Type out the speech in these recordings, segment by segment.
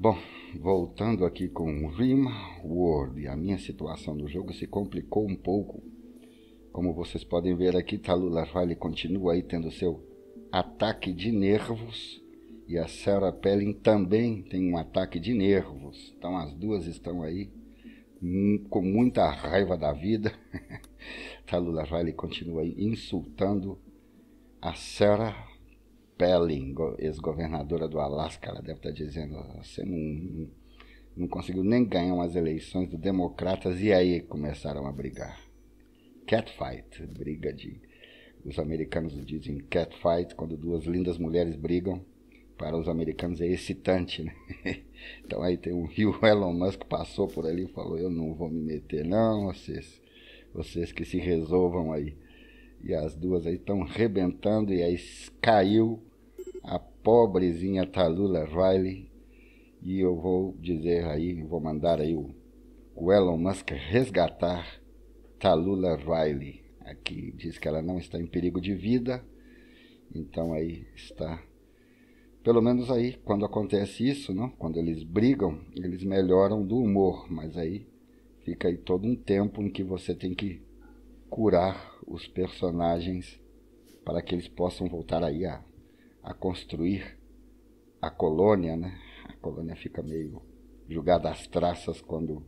Bom, voltando aqui com o Rim World, a minha situação no jogo se complicou um pouco. Como vocês podem ver aqui, Talula Vale continua aí tendo seu ataque de nervos e a Sarah Pelling também tem um ataque de nervos. Então as duas estão aí com muita raiva da vida. Talula Vale continua aí insultando a Sarah Pelling, ex-governadora do Alasca, ela deve estar tá dizendo: você não, não conseguiu nem ganhar umas eleições do Democratas, e aí começaram a brigar. Catfight, briga de. Os americanos dizem catfight, quando duas lindas mulheres brigam, para os americanos é excitante, né? Então aí tem um rio, Elon Musk passou por ali e falou: Eu não vou me meter, não, vocês, vocês que se resolvam aí. E as duas aí estão rebentando, e aí caiu pobrezinha Talula Riley. E eu vou dizer aí, vou mandar aí o, o Elon Musk resgatar Talula Riley. Aqui diz que ela não está em perigo de vida. Então aí está. Pelo menos aí, quando acontece isso, não? quando eles brigam, eles melhoram do humor, mas aí fica aí todo um tempo em que você tem que curar os personagens para que eles possam voltar aí a a construir a colônia, né? A colônia fica meio julgada às traças quando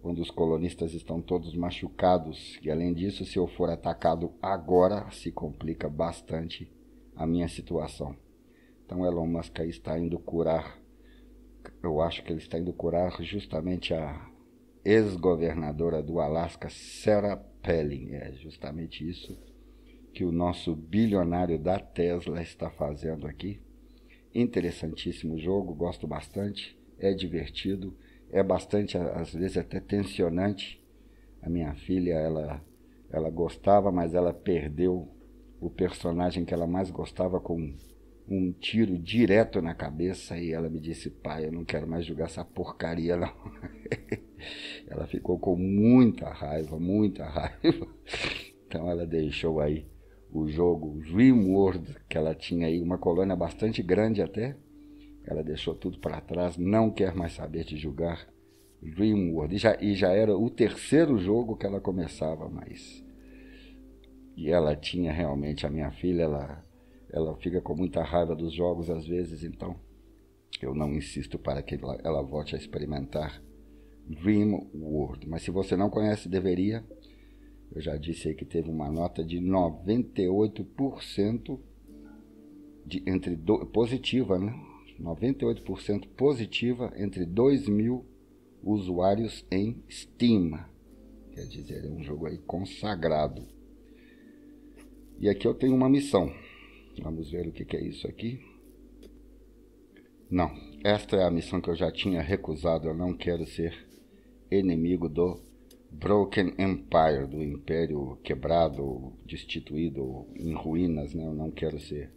quando os colonistas estão todos machucados e além disso, se eu for atacado agora, se complica bastante a minha situação. Então Elon Musk está indo curar, eu acho que ele está indo curar justamente a ex-governadora do Alasca, Sarah Pelling. É justamente isso que o nosso bilionário da Tesla está fazendo aqui. Interessantíssimo jogo, gosto bastante, é divertido, é bastante, às vezes, até tensionante. A minha filha, ela, ela gostava, mas ela perdeu o personagem que ela mais gostava com um tiro direto na cabeça e ela me disse: Pai, eu não quero mais jogar essa porcaria, não. ela ficou com muita raiva, muita raiva. Então ela deixou aí o jogo Dream World que ela tinha aí uma colônia bastante grande até. Ela deixou tudo para trás, não quer mais saber de jogar Dream E já, e já era o terceiro jogo que ela começava mais. E ela tinha realmente, a minha filha, ela, ela fica com muita raiva dos jogos às vezes, então eu não insisto para que ela, ela volte a experimentar Dream World. Mas se você não conhece, deveria. Eu já disse aí que teve uma nota de 98% de, entre do, positiva, né? 98% positiva entre 2 mil usuários em Steam. Quer dizer, é um jogo aí consagrado. E aqui eu tenho uma missão. Vamos ver o que é isso aqui. Não, esta é a missão que eu já tinha recusado. Eu não quero ser inimigo do Broken Empire, do Império Quebrado, Destituído, em Ruínas, né? Eu não quero ser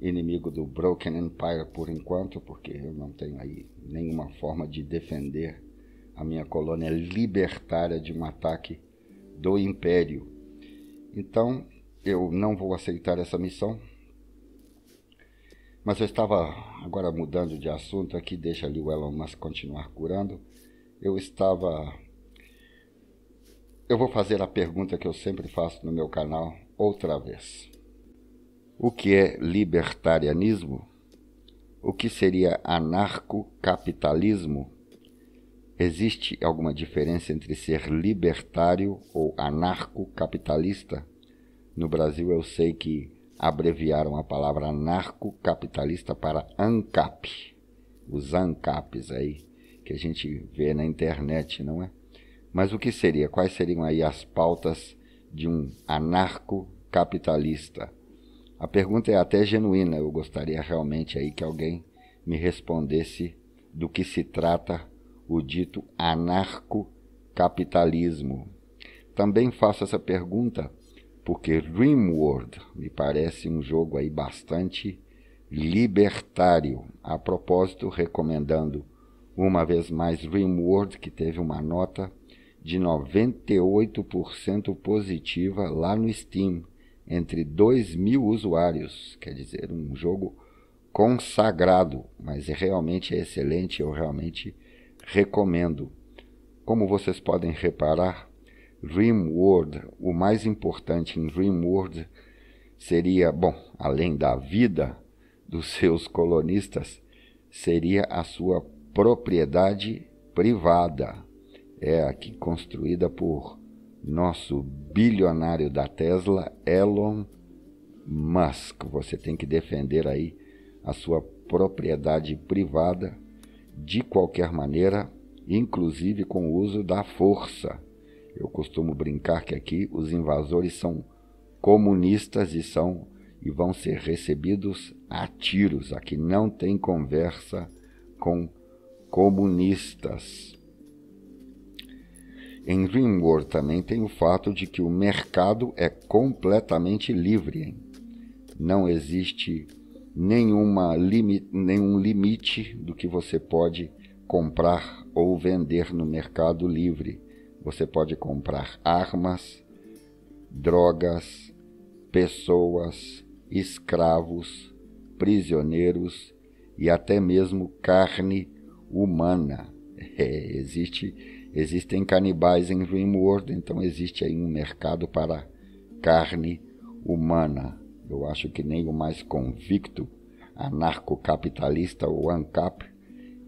inimigo do Broken Empire por enquanto, porque eu não tenho aí nenhuma forma de defender a minha colônia libertária de um ataque do Império. Então, eu não vou aceitar essa missão. Mas eu estava agora mudando de assunto aqui, deixa ali o Elon Musk continuar curando. Eu estava eu vou fazer a pergunta que eu sempre faço no meu canal outra vez. O que é libertarianismo? O que seria anarcocapitalismo? Existe alguma diferença entre ser libertário ou anarcocapitalista? No Brasil eu sei que abreviaram a palavra anarcocapitalista para ANCAP. Os ANCAPs aí que a gente vê na internet, não é? Mas o que seria? Quais seriam aí as pautas de um anarco-capitalista A pergunta é até genuína, eu gostaria realmente aí que alguém me respondesse do que se trata o dito anarco-capitalismo Também faço essa pergunta porque Dreamworld me parece um jogo aí bastante libertário. A propósito, recomendando uma vez mais Dreamworld, que teve uma nota de 98% positiva lá no Steam, entre 2 mil usuários. Quer dizer, um jogo consagrado, mas é realmente é excelente, eu realmente recomendo. Como vocês podem reparar, World, o mais importante em World seria, bom, além da vida dos seus colonistas, seria a sua propriedade privada é aqui construída por nosso bilionário da Tesla, Elon Musk. Você tem que defender aí a sua propriedade privada de qualquer maneira, inclusive com o uso da força. Eu costumo brincar que aqui os invasores são comunistas e são e vão ser recebidos a tiros. Aqui não tem conversa com comunistas. Em vigor também tem o fato de que o mercado é completamente livre. Não existe nenhuma limi nenhum limite do que você pode comprar ou vender no mercado livre. Você pode comprar armas, drogas, pessoas, escravos, prisioneiros e até mesmo carne humana. É, existe Existem canibais em Dreamworld, então existe aí um mercado para carne humana. Eu acho que nem o mais convicto anarcocapitalista ou ANCAP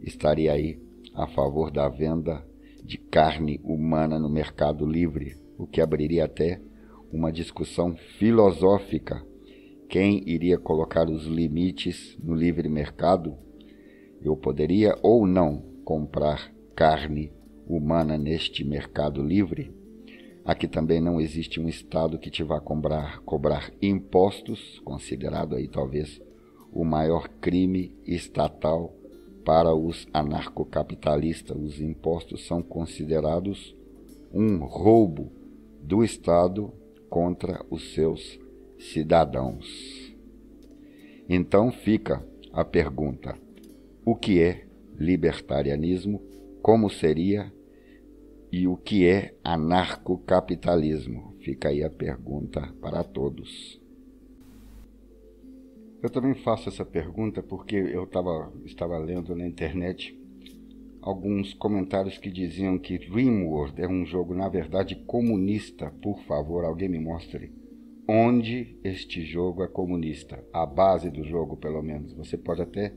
estaria aí a favor da venda de carne humana no mercado livre, o que abriria até uma discussão filosófica. Quem iria colocar os limites no livre mercado? Eu poderia ou não comprar carne humana neste mercado livre. Aqui também não existe um Estado que te vá cobrar, cobrar impostos, considerado aí talvez o maior crime estatal para os anarcocapitalistas. Os impostos são considerados um roubo do Estado contra os seus cidadãos. Então fica a pergunta: o que é libertarianismo como seria e o que é anarcocapitalismo? Fica aí a pergunta para todos. Eu também faço essa pergunta porque eu tava, estava lendo na internet alguns comentários que diziam que Dreamworld é um jogo, na verdade, comunista. Por favor, alguém me mostre onde este jogo é comunista. A base do jogo, pelo menos. Você pode até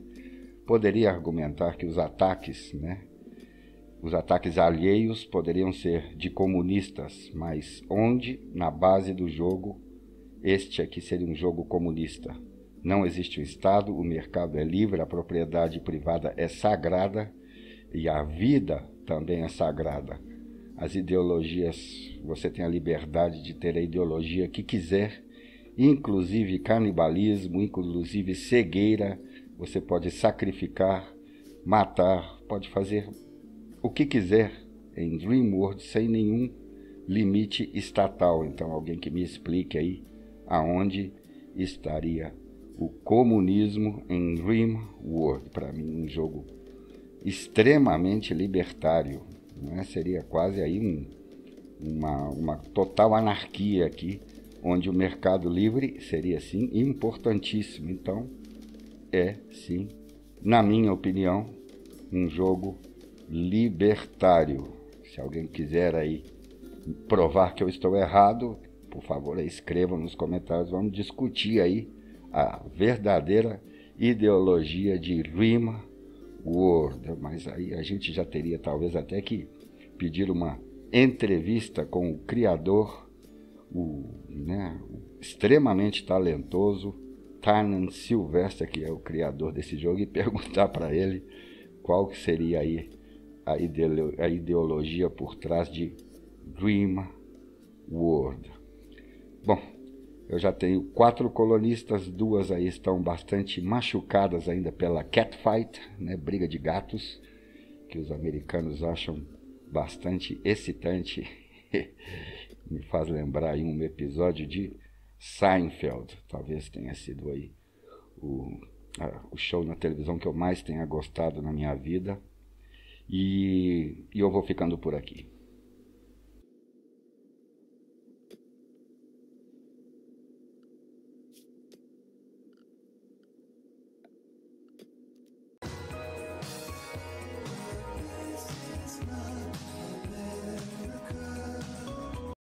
poderia argumentar que os ataques, né, os ataques alheios poderiam ser de comunistas, mas onde, na base do jogo, este aqui seria um jogo comunista. Não existe o Estado, o mercado é livre, a propriedade privada é sagrada e a vida também é sagrada. As ideologias, você tem a liberdade de ter a ideologia que quiser, inclusive canibalismo, inclusive cegueira, você pode sacrificar, matar, pode fazer o que quiser em World sem nenhum limite estatal. Então, alguém que me explique aí aonde estaria o comunismo em World. Para mim, um jogo extremamente libertário. Né? Seria quase aí um, uma, uma total anarquia aqui, onde o mercado livre seria, sim, importantíssimo. Então, é, sim, na minha opinião, um jogo libertário. Se alguém quiser aí provar que eu estou errado, por favor, escreva nos comentários. Vamos discutir aí a verdadeira ideologia de Rima World. Mas aí a gente já teria talvez até que pedir uma entrevista com o criador, o, né, o extremamente talentoso Tarnan Sylvester, que é o criador desse jogo, e perguntar para ele qual que seria aí a, ideolo a ideologia por trás de Dream World. Bom, eu já tenho quatro colonistas, duas aí estão bastante machucadas ainda pela catfight, né, briga de gatos, que os americanos acham bastante excitante. Me faz lembrar aí um episódio de Seinfeld, talvez tenha sido aí o, a, o show na televisão que eu mais tenha gostado na minha vida. E, eu vou ficando por aqui.